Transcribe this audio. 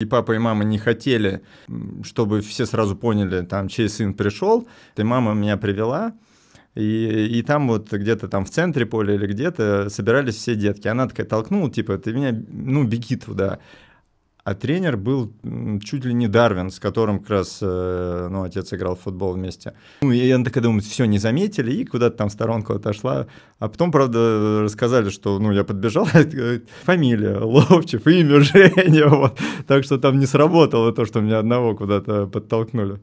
И папа и мама не хотели, чтобы все сразу поняли, там, чей сын пришел. Ты мама меня привела. И, и там вот где-то там в центре поля или где-то собирались все детки. Она такая толкнула, типа, ты меня, ну, беги туда. А тренер был чуть ли не Дарвин, с которым как раз э, ну, отец играл в футбол вместе. Ну, и она такая думает, все, не заметили, и куда-то там в сторонку отошла. А потом, правда, рассказали, что ну, я подбежал, фамилия Ловчев, имя Женя. Вот. Так что там не сработало то, что меня одного куда-то подтолкнули.